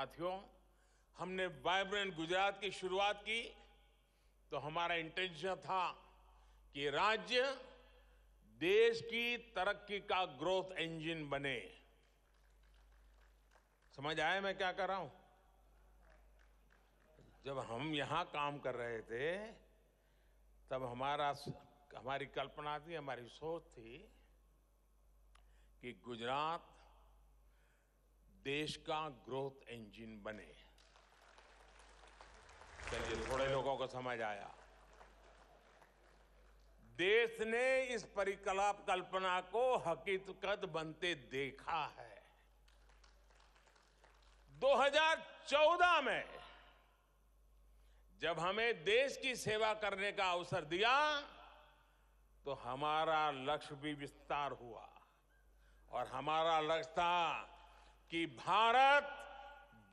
साथियों हमने वाइब्रेंट गुजरात की शुरुआत की तो हमारा इंटेंशन था कि राज्य देश की तरक्की का ग्रोथ इंजन बने समझ आए मैं क्या कर रहा हूं जब हम यहां काम कर रहे थे तब हमारा हमारी कल्पना थी हमारी सोच थी कि गुजरात देश का ग्रोथ इंजन बने चलिए थोड़े लोगों को समझ आया देश ने इस परिकलाप कल्पना को हकीकत बनते देखा है 2014 में जब हमें देश की सेवा करने का अवसर दिया तो हमारा लक्ष्य भी विस्तार हुआ और हमारा लक्ष्य था कि भारत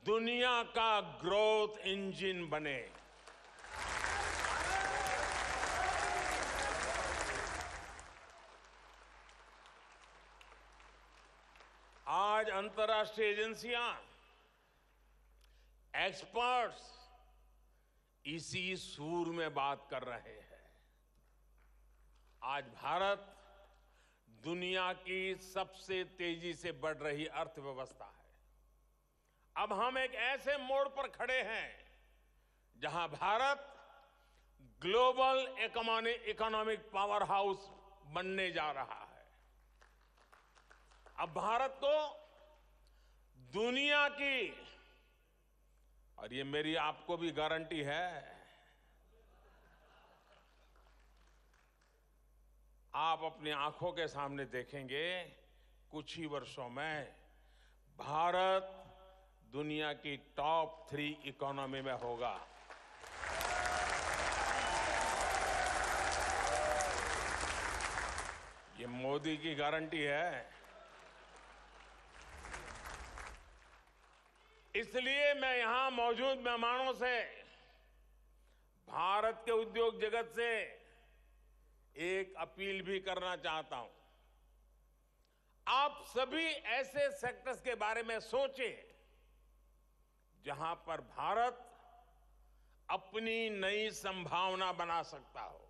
दुनिया का ग्रोथ इंजन बने आज अंतर्राष्ट्रीय एजेंसियां एक्सपर्ट्स इसी सूर में बात कर रहे हैं आज भारत दुनिया की सबसे तेजी से बढ़ रही अर्थव्यवस्था है अब हम एक ऐसे मोड़ पर खड़े हैं जहां Bharat global economic power house बनने जा रहा है अब भारत को तो दुनिया की और ये मेरी आपको भी गारंटी है आप अपनी आंखों के सामने देखेंगे कुछ ही वर्षों में भारत दुनिया की टॉप थ्री इकोनॉमी में होगा ये मोदी की गारंटी है इसलिए मैं यहां मौजूद मेहमानों से भारत के उद्योग जगत से एक अपील भी करना चाहता हूं आप सभी ऐसे सेक्टर्स के बारे में सोचें जहां पर भारत अपनी नई संभावना बना सकता हो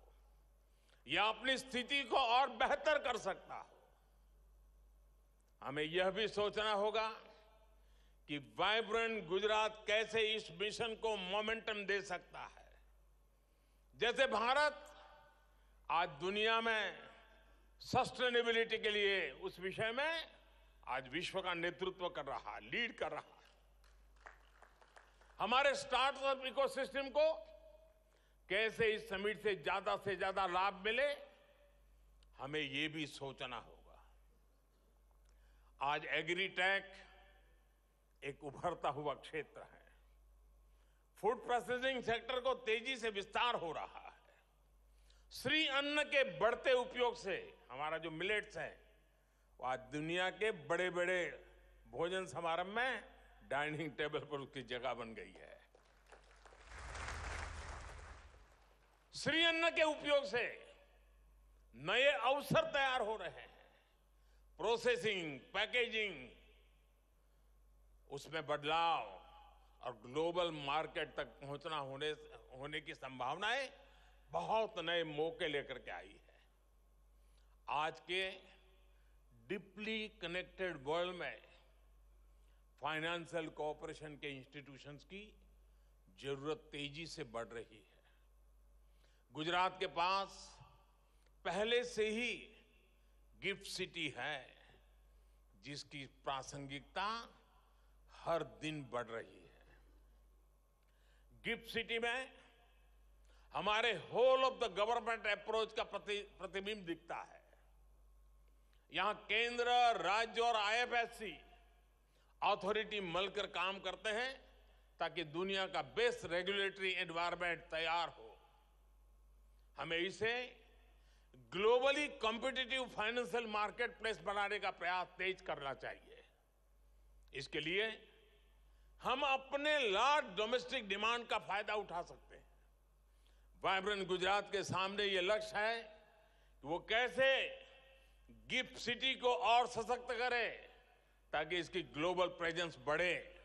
या अपनी स्थिति को और बेहतर कर सकता हो हमें यह भी सोचना होगा कि वाइब्रेंट गुजरात कैसे इस मिशन को मोमेंटम दे सकता है जैसे भारत आज दुनिया में सस्टेनेबिलिटी के लिए उस विषय में आज विश्व का नेतृत्व कर रहा लीड कर रहा हमारे स्टार्टअप इकोसिस्टम को कैसे इस समिट से ज्यादा से ज्यादा लाभ मिले हमें यह भी सोचना होगा आज एग्रीटेक एक उभरता हुआ क्षेत्र है फूड प्रोसेसिंग सेक्टर को तेजी से विस्तार हो रहा है श्री अन्न के बढ़ते उपयोग से हमारा जो मिलेट्स है वो आज दुनिया के बड़े बड़े भोजन समारंभ में डाइनिंग टेबल पर उसकी जगह बन गई है श्री अन्न के उपयोग से नए अवसर तैयार हो रहे हैं प्रोसेसिंग पैकेजिंग उसमें बदलाव और ग्लोबल मार्केट तक पहुंचना होने होने की संभावनाएं बहुत नए मौके लेकर के आई है आज के डीपली कनेक्टेड वर्ल्ड में फाइनेंशियल कोऑपरेशन के इंस्टीट्यूशंस की जरूरत तेजी से बढ़ रही है गुजरात के पास पहले से ही गिफ्ट सिटी है जिसकी प्रासंगिकता हर दिन बढ़ रही है गिफ्ट सिटी में हमारे whole of the government approach का प्रति प्रतिबिंब दिखता है यहां केंद्र राज्य और आईएफएससी अथॉरिटी मिलकर काम करते हैं ताकि दुनिया का बेस्ट रेगुलेटरी एनवायरमेंट तैयार हो हमें इसे globally competitive financial market place बनाने का प्रयास तेज करना चाहिए इसके लिए हम अपने लार्ज डोमेस्टिक डिमांड का फायदा उठा सकते वाइब्रेंट गुजरात के सामने ये लक्ष्य है कि वो कैसे गिफ्ट सिटी को और सशक्त करे ताकि इसकी ग्लोबल प्रेजेंस बढ़े